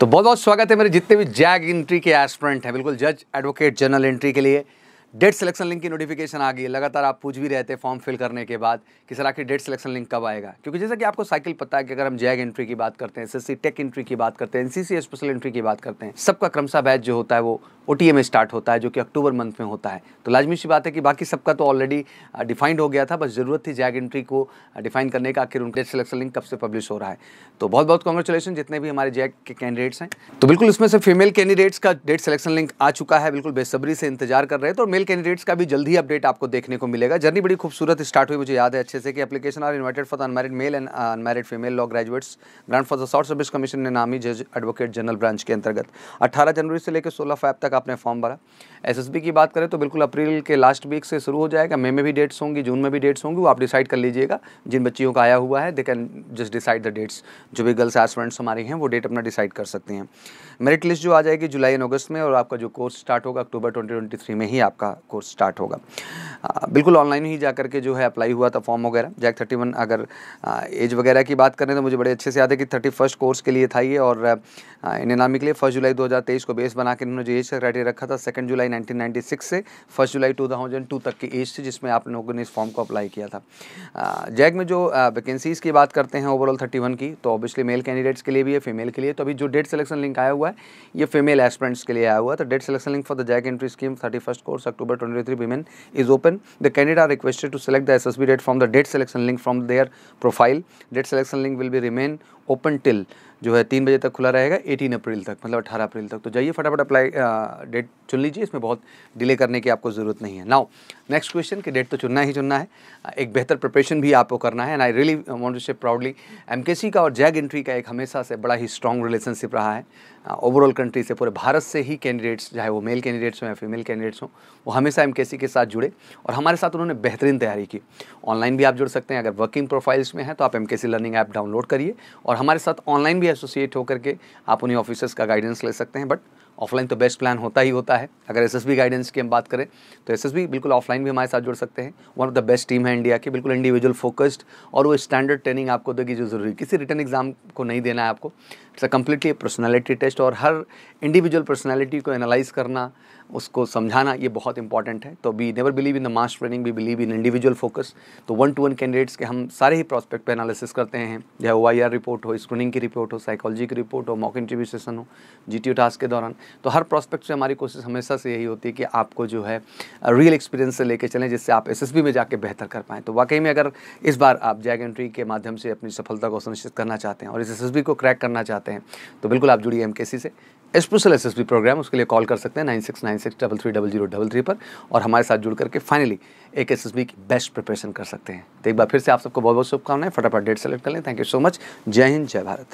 तो बहुत बहुत स्वागत है मेरे जितने भी जैग एंट्री के एस्पिरेंट हैं बिल्कुल जज एडवोकेट जनरल एंट्री के लिए डेट सिलेक्शन लिंक की नोटिफिकेशन आ गई लगातार आप पूछ भी रहे थे फॉर्म फिल करने के बाद कि सर आखिर डेट सिलेक्शन लिंक कब आएगा क्योंकि जैसा कि आपको साइकिल पता है कि अगर हम जैग एंट्री की बात करते हैं एसएससी टेक एंट्री की बात करते हैं एनसीसी स्पेशल एंट्री की बात करते हैं सबका क्रमशा बैच जो होता है वो ओ में स्टार्ट होता है जो कि अक्टूबर मंथ में होता है तो लाजमी सी बात है कि बाकी सबका तो ऑलरेडी डिफाइंड हो गया था बस ज़रूरत थी जैग एंट्री को डिफाइन करने का आखिर उनके सिलेक्शन लिंक कब से पब्लिश हो रहा है तो बहुत बहुत कॉन्ग्रेचुलेसन जितने भी हमारे जैग के कैंडिडेट्स हैं तो बिल्कुल इसमें से फीमेल कैंडिडेट्स का डेट सिलेक्शन लिंक आ चुका है बिल्कुल बेसब्री से इंतजार कर रहे थे तो और फीमेल कैंडिडेट्स का भी जल्दी अपडेट आपको देखने को मिलेगा जर्नी बड़ी खूबसूरत स्टार्ट हुई मुझे याद है अच्छे से कि application are invited for the unmarried male and unmarried female law graduates grant for the short service commission ने नामी जज एडवोकेट जनरल ब्रांच के अंतर्गत अट्ठारह जनवरी से लेकर सोलह फैब तक आपने फॉर्म भरा एस की बात करें तो बिल्कुल अप्रैल के लास्ट वीक से शुरू हो जाएगा मे में भी डेट्स होंगी जून में भी डेट्स होंगी वो आप डिसाइड कर लीजिएगा जिन बच्चियों का आया हुआ है they can just decide the dates जो भी गर्ल्स एस्टूडेंट्स हमारे हैं वो डेट अपना डिसाइड कर सकते हैं मेरिट लिस्ट जो आ जाएगी जुलाई एंड अगस्त में और आपका जो कोर्स स्टार्ट होगा अक्टूबर ट्वेंटी में ही आपका का कोर्स स्टार्ट होगा बिल्कुल ऑनलाइन ही जा करके जो है अप्लाई हुआ था फॉर्म वगैरह जैक थर्टी वन अगर एज वगैरह की बात करें तो मुझे बड़े अच्छे से याद है कि थर्टी फर्स्ट कोर्स के लिए था ये और इन्हें नाम लिए फर्स्ट जुलाई 2023 को बेस बना के इन्होंने जो एज का क्राइटेरिया रखा था सेकंड जुलाई 1996 से फर्स्ट जुलाई 2002 तक की एज थी जिसमें आप लोगों ने इस फॉर्म को अप्लाई किया था जैक में जो वैकेंसीज़ की बात करते हैं ओवरऑल थर्टी की तो ऑब्वियसली मेल कैंडिडेट्स के लिए भी है फीमेल के लिए तो अभी जो डेट सिलेक्शन लिंक आया हुआ है ये फीमेल एस्परेंट्स के लिए आया हुआ तो date selection link for the JAG entry scheme thirty course October 2023 women is open. The candidate are requested to select the SSB date from the date selection link from their profile. Date selection link will be remain open till जो है तीन बजे तक खुला रहेगा eighteen April तक मतलब अठारह अप्रैल तक तो जाइए फटाफट अप्लाई डेट चुन लीजिए इसमें बहुत डिले करने की आपको ज़रूरत नहीं है नाउ नेक्स्ट क्वेश्चन की डेट तो चुनना ही चुनना है एक बेहतर प्रिपरेशन भी आपको करना है and I really want to say proudly MKC का और जैग एंट्री का एक हमेशा से बड़ा ही स्ट्रॉन्ग रिलेशनशिप रहा है ओवरऑल uh, कंट्री से पूरे भारत से ही कैंडिडेट्स चाहे वो मेल कैंडिडेट्स हों या फीमेल कैंडिडेट्स हों वो हमेशा एम के साथ जुड़े और हमारे साथ उन्होंने बेहतरीन तैयारी की ऑनलाइन भी आप जुड़ सकते हैं अगर वर्किंग प्रोफाइल्स में हैं तो आप एम लर्निंग ऐप डाउनलोड करिए और हमारे साथ ऑनलाइन भी एसोसिएट होकर के आप उन्हीं ऑफिसर्स का गाइडेंस ले सकते हैं बट ऑफलाइन तो बेस्ट प्लान होता ही होता है अगर एस गाइडेंस की हम बात करें तो एस बिल्कुल ऑफलाइन भी हमारे साथ जुड़ सकते हैं one of the best team है इंडिया की बिल्कुल इंडिविजुअल फोकस्ड और वो स्टैंडर्ड ट्रेनिंग आपको देगी जो जरूरी किसी रिटर्न एग्जाम को नहीं देना है आपको it's a completely personality test और हर इंडिविजुअल पर्सनैलिटी को एनालाइज करना उसको समझाना ये बहुत इंपॉर्टेंट है तो we never believe in the mass training we believe in individual focus तो वन टू वन कैंडिडेट्स के हम सारे ही प्रॉस्पेक्ट पे एनालिसिस करते हैं चाहे ओ आई आर रिपोर्ट हो स्क्रीनिंग की रिपोर्ट हो साइकोलॉजी की रिपोर्ट हो मॉक इंटरव्यू सेशन हो जी टी टास्क के दौरान तो हर प्रॉस्पेक्ट से हमारी कोशिश हमेशा से यही होती है कि आपको जो है रियल एक्सपीरियंस से लेकर चलें जिससे आप एस एस बी में जाकर बेहतर कर पाएँ तो वाकई में अगर इस बार आप जैग एंट्री के माध्यम से अपनी सफलता को सुनिश्चित करना चाहते हैं और इस एस एस बी को क्रैक करना चाहते हैं तो बिल्कुल आप जुड़िए एम के सी से special S S B programme उसके लिए कॉल कर सकते हैं nine six nine six double three double zero double three पर और हमारे साथ जुड़ करके फाइनली एक एस एस बी की बेस्ट प्रिपरेशन कर सकते हैं तो एक बार फिर से आप सबको बहुत बहुत शुभकामनाएं फटाफट डेट सेलेक्ट कर लें थैंक यू सो मच जय हिंद जय भारत